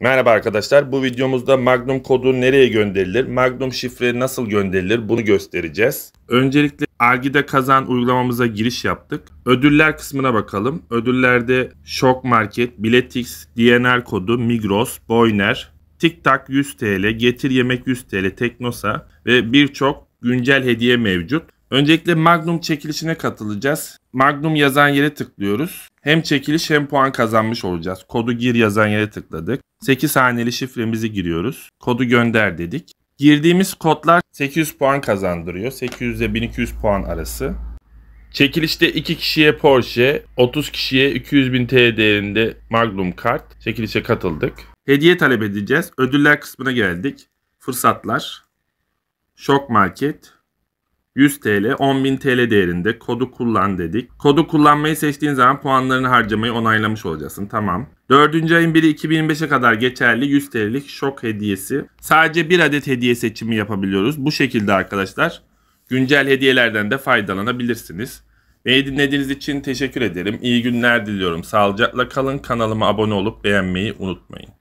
Merhaba arkadaşlar. Bu videomuzda Magnum kodu nereye gönderilir, Magnum şifre nasıl gönderilir bunu göstereceğiz. Öncelikle Algida Kazan uygulamamıza giriş yaptık. Ödüller kısmına bakalım. Ödüllerde Shock Market, Biletix, DNR kodu, Migros, Boyner, TikTok 100 TL, Getir Yemek 100 TL, Teknosa ve birçok güncel hediye mevcut. Öncelikle Magnum çekilişine katılacağız. Magnum yazan yere tıklıyoruz. Hem çekiliş hem puan kazanmış olacağız. Kodu gir yazan yere tıkladık. 8 haneli şifremizi giriyoruz. Kodu gönder dedik. Girdiğimiz kodlar 800 puan kazandırıyor. 800 ile 1200 puan arası. Çekilişte 2 kişiye Porsche, 30 kişiye 200 bin TL değerinde Magnum kart. Çekilişe katıldık. Hediye talep edeceğiz. Ödüller kısmına geldik. Fırsatlar. Şok market. 100 TL, 10.000 TL değerinde kodu kullan dedik. Kodu kullanmayı seçtiğin zaman puanlarını harcamayı onaylamış olacaksın. Tamam. 4. ayın biri 2005e kadar geçerli 100 TL'lik şok hediyesi. Sadece bir adet hediye seçimi yapabiliyoruz. Bu şekilde arkadaşlar güncel hediyelerden de faydalanabilirsiniz. Beni dinlediğiniz için teşekkür ederim. İyi günler diliyorum. Sağlıcakla kalın. Kanalıma abone olup beğenmeyi unutmayın.